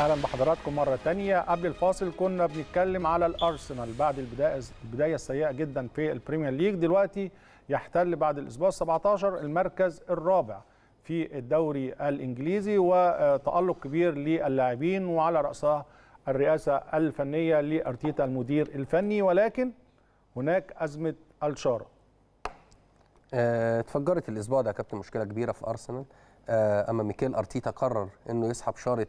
اهلا بحضراتكم مره تانية قبل الفاصل كنا بنتكلم على الارسنال بعد البدايه البدايه السيئه جدا في البريمير ليج دلوقتي يحتل بعد الاسبوع 17 المركز الرابع في الدوري الانجليزي وتالق كبير للاعبين وعلى راسها الرئاسه الفنيه لارتيتا المدير الفني ولكن هناك ازمه الشاره اتفجرت آه، الاسبوع ده يا كابتن مشكله كبيره في ارسنال آه، اما ميكيل ارتيتا قرر انه يسحب شاره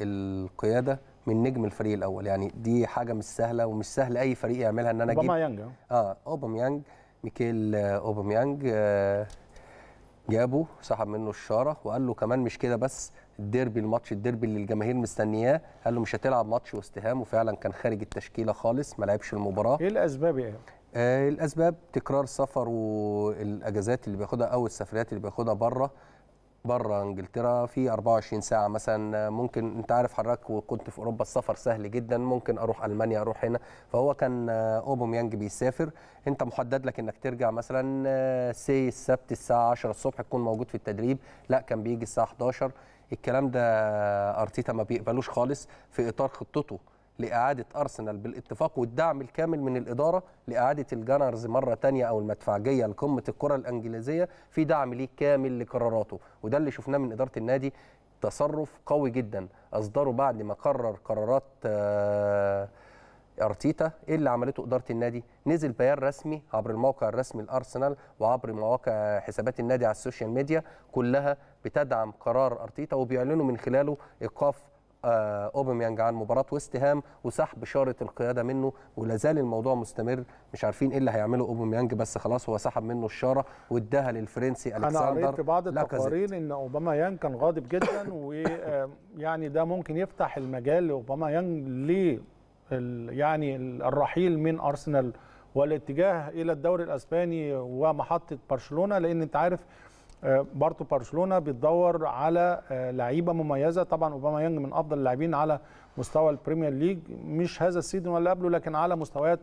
القياده من نجم الفريق الاول يعني دي حاجه مش سهله ومش سهل اي فريق يعملها ان انا اجيب اوباميانج اه اوباميانج ميكيل اوباميانج آه، جابه سحب منه الشاره وقال له كمان مش كده بس الديربي الماتش الديربي اللي الجماهير مستنياه قال له مش هتلعب ماتش وست هام وفعلا كان خارج التشكيله خالص ما لعبش المباراه ايه الاسباب يا يعني؟ آه، الاسباب تكرار سفر والاجازات اللي بياخدها او السفريات اللي بياخدها بره بره انجلترا في 24 ساعه مثلا ممكن انت عارف حضرتك وكنت في اوروبا السفر سهل جدا ممكن اروح المانيا اروح هنا فهو كان آه، اوباميانج بيسافر انت محدد لك انك ترجع مثلا آه، سي السبت الساعه 10 الصبح تكون موجود في التدريب لا كان بيجي الساعه 11 الكلام ده آه، ارتيتا ما بيقبلوش خالص في اطار خطته لإعادة أرسنال بالاتفاق والدعم الكامل من الإدارة لإعادة الجنرز مرة تانية أو المدفعجية لقمة الكرة الإنجليزية في دعم ليه كامل لقراراته وده اللي شفناه من إدارة النادي تصرف قوي جدا أصدره بعد ما قرر قرارات آه، ارتيتا ايه اللي عملته اداره النادي نزل بيان رسمي عبر الموقع الرسمي لارسنال وعبر مواقع حسابات النادي على السوشيال ميديا كلها بتدعم قرار ارتيتا وبيعلنوا من خلاله ايقاف آه، اوباميانج عن مباراه ويست هام وسحب شاره القياده منه ولا زال الموضوع مستمر مش عارفين ايه اللي هيعمله اوباميانج بس خلاص هو سحب منه الشاره واداها للفرنسي الكساندر انا قريت بعض التقارير ان اوباما يانج كان غاضب جدا ويعني آه، ده ممكن يفتح المجال لاوباما يانج ليه يعني الرحيل من ارسنال والاتجاه الى الدوري الاسباني ومحطه برشلونه لان انت عارف برضه برشلونه بتدور على آه، لعيبه مميزه طبعا اوباما يانج من افضل اللاعبين على مستوى البريمير ليج مش هذا السيزون ولا قبله لكن على مستويات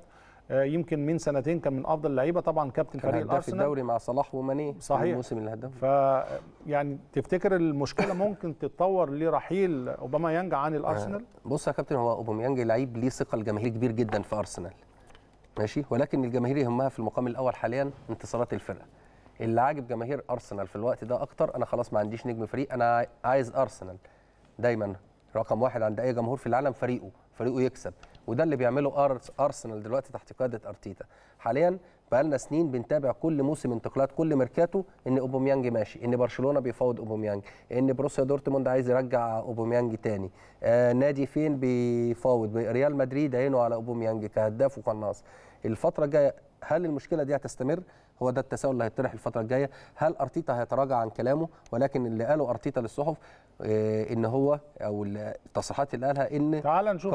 آه، يمكن من سنتين كان من افضل اللعيبه طبعا كابتن فريق الارسنال الدوري مع صلاح وماني صحيح الموسم اللي هدف ف يعني تفتكر المشكله ممكن تتطور لرحيل اوباما يانج عن آه، الارسنال بص يا كابتن هو اوباما يانج لعيب ليه ثقه الجماهير كبير جدا في ارسنال ماشي ولكن الجماهير يهمها في المقام الاول حاليا انتصارات الفرقه اللي عاجب جماهير ارسنال في الوقت ده اكتر انا خلاص ما عنديش نجم فريق انا عايز ارسنال دايما رقم واحد عند اي جمهور في العالم فريقه فريقه يكسب وده اللي بيعمله ارسنال دلوقتي تحت قياده ارتيتا حاليا بقالنا سنين بنتابع كل موسم انتقالات كل ميركاتو ان اوباميانج ماشي ان برشلونه بيفاوض اوباميانج ان بروسيا دورتموند عايز يرجع اوباميانج تاني آه نادي فين بيفاوض ريال مدريد عينه على اوباميانج كهداف وقناص الفتره الجايه هل المشكله دي هتستمر هو ده التساؤل اللي هيطرح الفتره الجايه هل ارتيتا هيتراجع عن كلامه ولكن اللي قاله ارتيتا للصحف آه، ان هو او التصريحات اللي قالها ان تعال نشوف